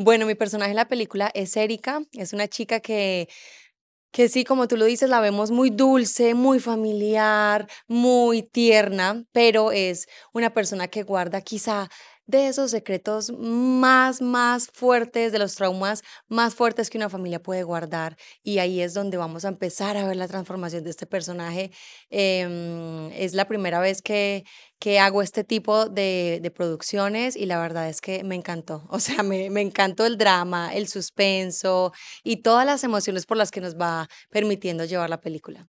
Bueno, mi personaje en la película es Erika, es una chica que que sí, como tú lo dices, la vemos muy dulce, muy familiar, muy tierna, pero es una persona que guarda quizá de esos secretos más, más fuertes, de los traumas más fuertes que una familia puede guardar. Y ahí es donde vamos a empezar a ver la transformación de este personaje. Em, es la primera vez que, que hago este tipo de, de, producciones y la verdad es que me encantó. O sea, me, me encantó el drama, el suspenso y todas las emociones por las que nos va permitiendo llevar la película.